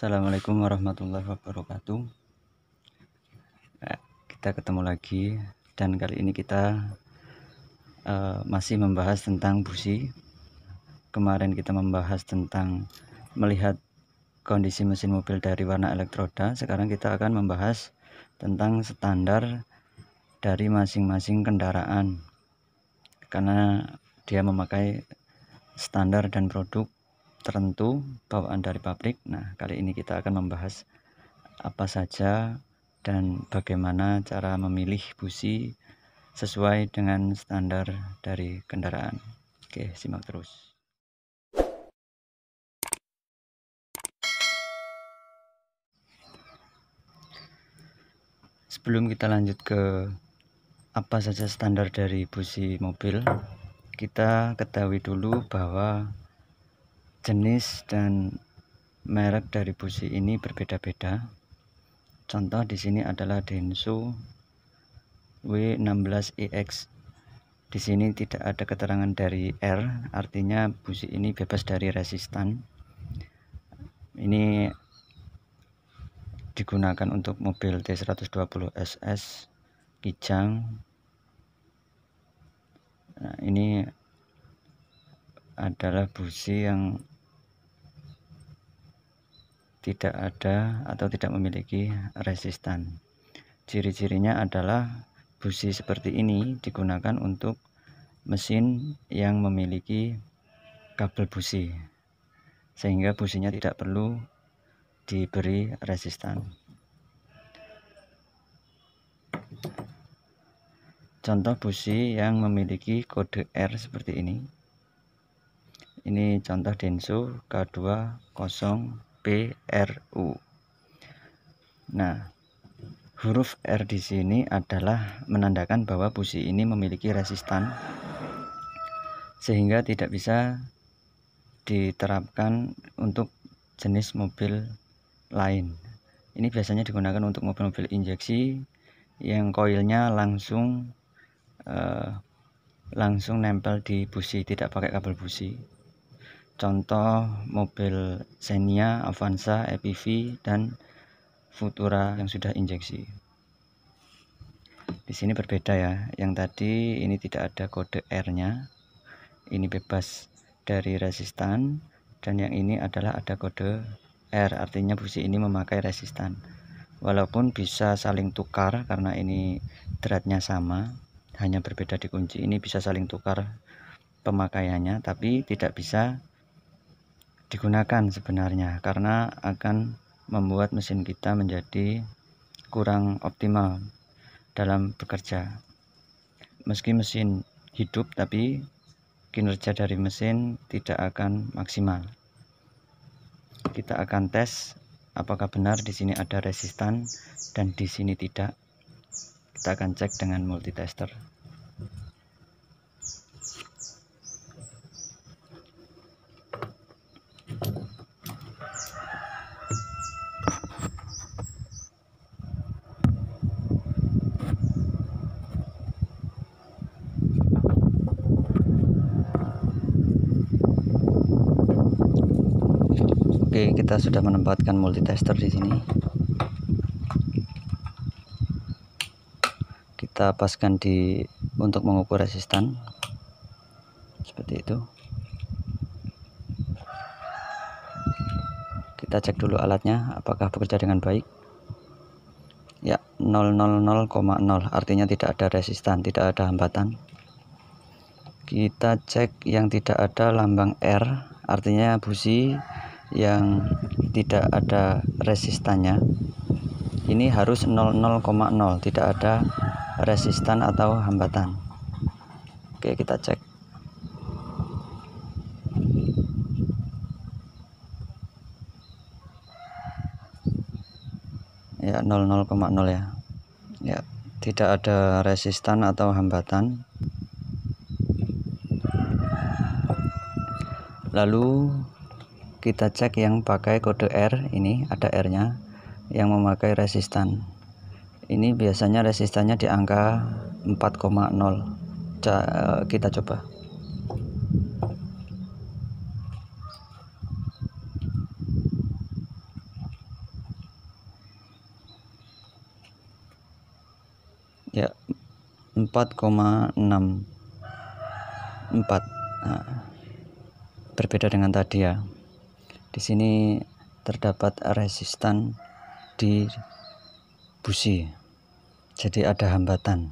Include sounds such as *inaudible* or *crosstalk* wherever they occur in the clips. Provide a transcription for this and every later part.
Assalamualaikum warahmatullahi wabarakatuh eh, Kita ketemu lagi Dan kali ini kita uh, Masih membahas tentang busi Kemarin kita membahas tentang Melihat kondisi mesin mobil dari warna elektroda Sekarang kita akan membahas Tentang standar Dari masing-masing kendaraan Karena dia memakai standar dan produk tertentu bawaan dari pabrik. Nah, kali ini kita akan membahas apa saja dan bagaimana cara memilih busi sesuai dengan standar dari kendaraan. Oke, simak terus. Sebelum kita lanjut ke apa saja standar dari busi mobil, kita ketahui dulu bahwa jenis dan merek dari busi ini berbeda-beda. Contoh di sini adalah Denso W16EX. Di sini tidak ada keterangan dari R, artinya busi ini bebas dari resistan. Ini digunakan untuk mobil T120 SS Kijang. Nah, ini adalah busi yang tidak ada atau tidak memiliki resistan. Ciri-cirinya adalah busi seperti ini digunakan untuk mesin yang memiliki kabel busi sehingga businya tidak perlu diberi resistan. Contoh busi yang memiliki kode R seperti ini. Ini contoh Denso K20 PRU. Nah, huruf R di sini adalah menandakan bahwa busi ini memiliki resistan sehingga tidak bisa diterapkan untuk jenis mobil lain. Ini biasanya digunakan untuk mobil-mobil injeksi yang koilnya langsung eh, langsung nempel di busi, tidak pakai kabel busi contoh mobil Xenia, Avanza, EPV dan Futura yang sudah injeksi di sini berbeda ya yang tadi ini tidak ada kode R nya ini bebas dari resistan dan yang ini adalah ada kode R artinya busi ini memakai resistan walaupun bisa saling tukar karena ini dratnya sama hanya berbeda di kunci ini bisa saling tukar pemakaiannya tapi tidak bisa digunakan sebenarnya karena akan membuat mesin kita menjadi kurang optimal dalam bekerja. Meski mesin hidup tapi kinerja dari mesin tidak akan maksimal. Kita akan tes apakah benar di sini ada resistan dan di sini tidak. Kita akan cek dengan multitester. Oke, kita sudah menempatkan multitester di sini. Kita paskan di untuk mengukur resistan. Seperti itu. Kita cek dulu alatnya apakah bekerja dengan baik. Ya, 000,0 artinya tidak ada resistan, tidak ada hambatan. Kita cek yang tidak ada lambang R, artinya busi yang tidak ada resistannya ini harus 0,0 tidak ada resistan atau hambatan oke kita cek ya 00,0 ya ya tidak ada resistan atau hambatan lalu kita cek yang pakai kode R ini ada R nya yang memakai resistan ini biasanya resistannya di angka 4,0 eh, kita coba ya 4,64 nah, berbeda dengan tadi ya di sini terdapat resistan di busi. Jadi ada hambatan.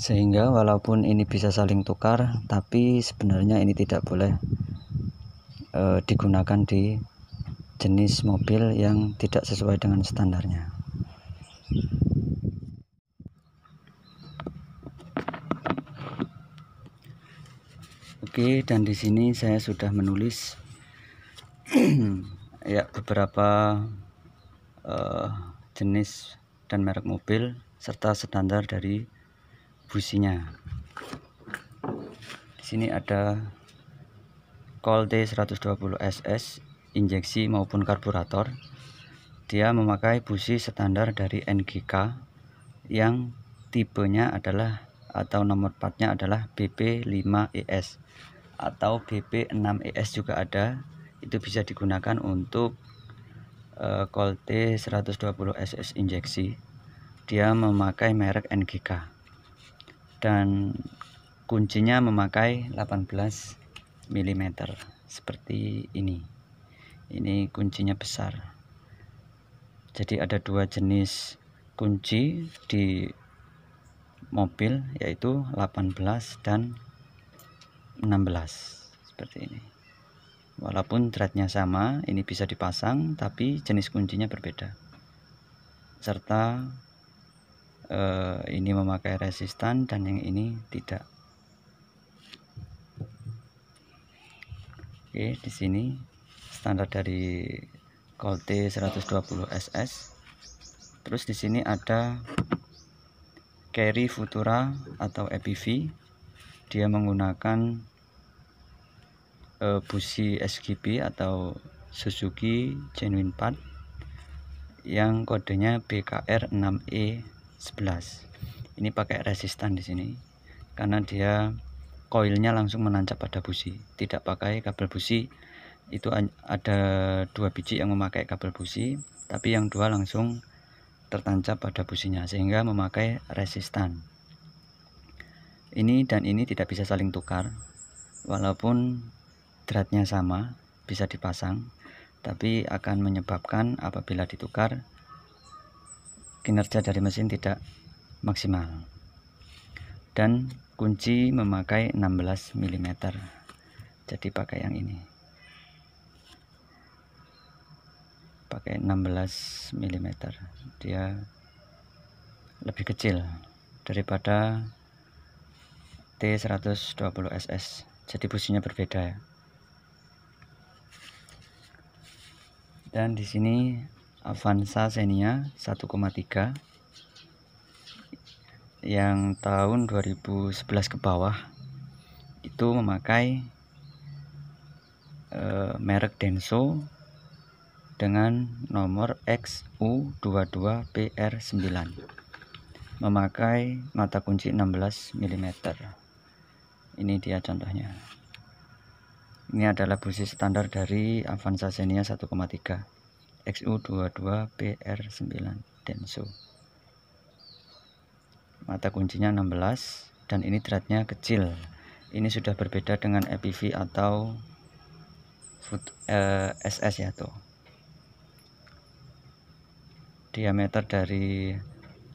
Sehingga walaupun ini bisa saling tukar, tapi sebenarnya ini tidak boleh e, digunakan di jenis mobil yang tidak sesuai dengan standarnya. Oke, dan di sini saya sudah menulis *clears throat* ya beberapa uh, jenis dan merek mobil serta standar dari businya. Di sini ada Colt 120 SS injeksi maupun karburator. Dia memakai busi standar dari NGK yang tipenya adalah atau nomor partnya adalah BP5ES atau BP6ES e juga ada itu bisa digunakan untuk e, Colte 120 SS injeksi dia memakai merek NGK dan kuncinya memakai 18 mm seperti ini ini kuncinya besar jadi ada dua jenis kunci di mobil yaitu 18 dan 16 seperti ini walaupun threadnya sama ini bisa dipasang tapi jenis kuncinya berbeda serta eh, ini memakai resistan dan yang ini tidak Oke, di sini standar dari Colt 120 SS. Terus di sini ada carry futura atau EPV dia menggunakan uh, eh, busi SGP atau Suzuki Genuine Part yang kodenya BKR6E11 e ini pakai resistan di sini karena dia koilnya langsung menancap pada busi tidak pakai kabel busi itu ada dua biji yang memakai kabel busi tapi yang dua langsung tertancap pada businya sehingga memakai resistan. Ini dan ini tidak bisa saling tukar. Walaupun dratnya sama, bisa dipasang, tapi akan menyebabkan apabila ditukar kinerja dari mesin tidak maksimal. Dan kunci memakai 16 mm. Jadi pakai yang ini. pakai 16 mm dia lebih kecil daripada T120SS jadi businya berbeda ya dan di sini Avanza Xenia 1,3 yang tahun 2011 ke bawah itu memakai uh, merek Denso dengan nomor XU22PR9 memakai mata kunci 16 mm ini dia contohnya ini adalah busi standar dari Avanza Xenia 1,3 XU22PR9 Denso mata kuncinya 16 dan ini dratnya kecil ini sudah berbeda dengan EPV atau food, eh, SS ya tuh diameter dari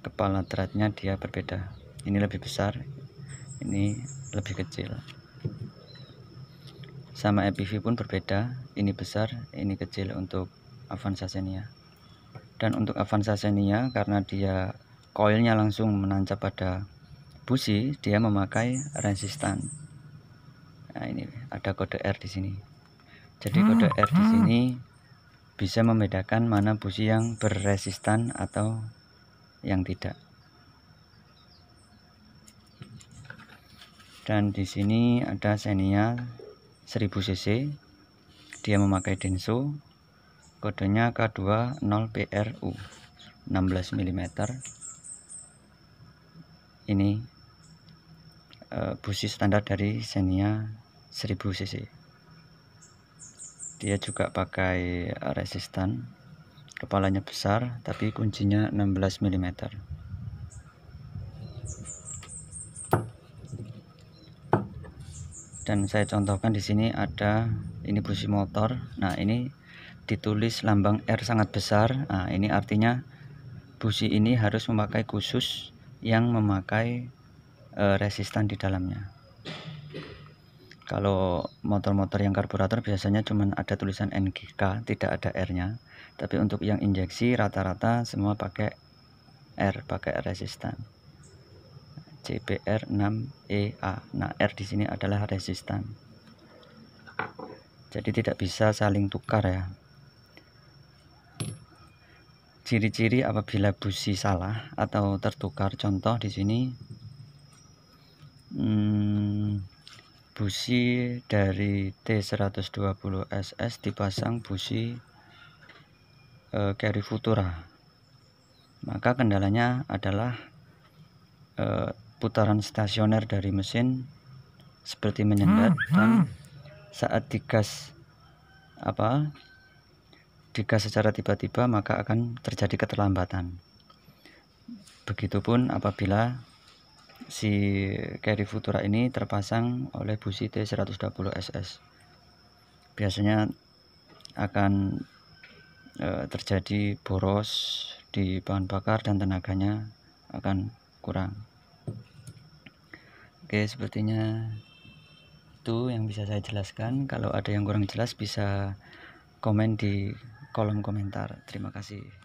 kepala teratnya dia berbeda ini lebih besar ini lebih kecil sama EPV pun berbeda ini besar ini kecil untuk Avanza Xenia dan untuk Avanza Xenia karena dia koilnya langsung menancap pada busi dia memakai resistan nah ini ada kode R di sini jadi kode R di ah. sini bisa membedakan mana busi yang berresistan atau yang tidak. Dan di sini ada Xenia 1000 cc. Dia memakai denso kodenya K20PRU 16 mm. Ini uh, eh, busi standar dari Xenia 1000 cc dia juga pakai eh, resistan kepalanya besar tapi kuncinya 16 mm dan saya contohkan di sini ada ini busi motor nah ini ditulis lambang R sangat besar nah ini artinya busi ini harus memakai khusus yang memakai e, resistan di dalamnya kalau motor-motor yang karburator biasanya cuma ada tulisan NGK tidak ada R nya tapi untuk yang injeksi rata-rata semua pakai R pakai resistan CBR6EA e nah R di sini adalah resistan jadi tidak bisa saling tukar ya ciri-ciri apabila busi salah atau tertukar contoh di sini hmm, busi dari T120SS dipasang busi e, carry futura maka kendalanya adalah e, putaran stasioner dari mesin seperti menyendat hmm, hmm. dan saat digas apa digas secara tiba-tiba maka akan terjadi keterlambatan begitupun apabila si carry Futura ini terpasang oleh busi T120SS biasanya akan e, terjadi boros di bahan bakar dan tenaganya akan kurang oke sepertinya itu yang bisa saya jelaskan kalau ada yang kurang jelas bisa komen di kolom komentar terima kasih